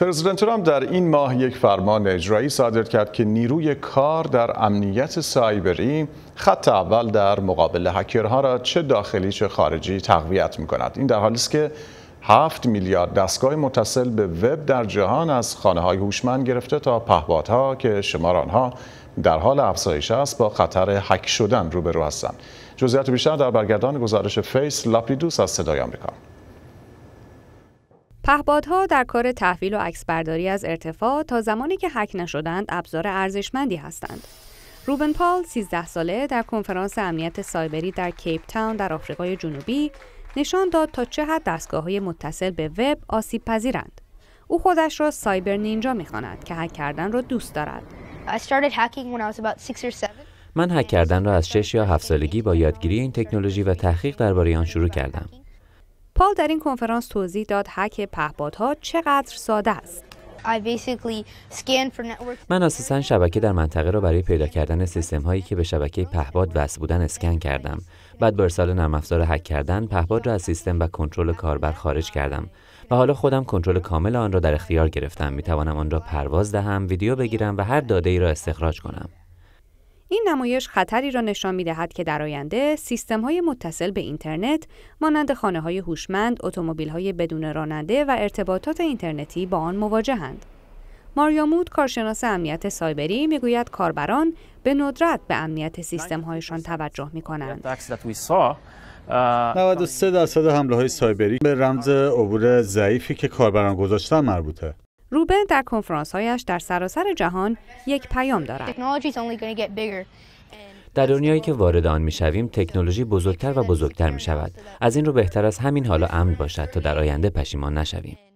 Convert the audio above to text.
پرزیدنت ترامپ در این ماه یک فرمان اجرایی صادر کرد که نیروی کار در امنیت سایبری خط اول در مقابل هکرها را چه داخلی چه خارجی تقویت می کند. این در حالی است که هفت میلیارد دستگاه متصل به وب در جهان از خانه های هوشمند گرفته تا پهپادها که شمار آنها در حال افزایش است با خطر هک شدن روبرو هستند. جزئیات بیشتر در برگردان گزارش فیس لاپیدوس از صدای آمریکا. پهپادها در کار تحویل و عکسبرداری از ارتفاع تا زمانی که حک نشدند ابزار ارزشمندی هستند. روبن پال 13 ساله در کنفرانس امنیت سایبری در کیپ تاون در آفریقای جنوبی نشان داد تا چه حد دستگاه های متصل به وب آسیب پذیرند. او خودش را سایبر نینجا میخواند که هک کردن را دوست دارد. من هک کردن را از 6 یا 7 سالگی با یادگیری این تکنولوژی و تحقیق درباره آن شروع کردم. پال در این کنفرانس توضیح داد هک پهپادها چقدر ساده است. من اساسا شبکه در منطقه را برای پیدا کردن سیستم هایی که به شبکه پهباد وصل بودن اسکن کردم. بعد با ارسال نرم افزار کردن پهباد را از سیستم و کنترل کاربر خارج کردم و حالا خودم کنترل کامل آن را در اختیار گرفتم. می توانم آن را پرواز دهم، ویدیو بگیرم و هر داده ای را استخراج کنم. این نمایش خطری را نشان می دهد که در آینده سیستم های متصل به اینترنت مانند خانه های هوشمند، اتومبیل های بدون راننده و ارتباطات اینترنتی با آن مواجهند. ماریامود کارشناس امنیت سایبری میگوید کاربران به ندرت به امنیت سیستم هایشان توجه می کنند. 93 درصد حمله های سایبری به رمز عبور ضعیفی که کاربران گذاشتن مربوطه. روبن در هایش در سراسر جهان یک پیام دارد. در دنیایی که وارد آن شویم تکنولوژی بزرگتر و بزرگتر می شود. از این رو بهتر از همین حالا امن باشد تا در آینده پشیمان نشویم.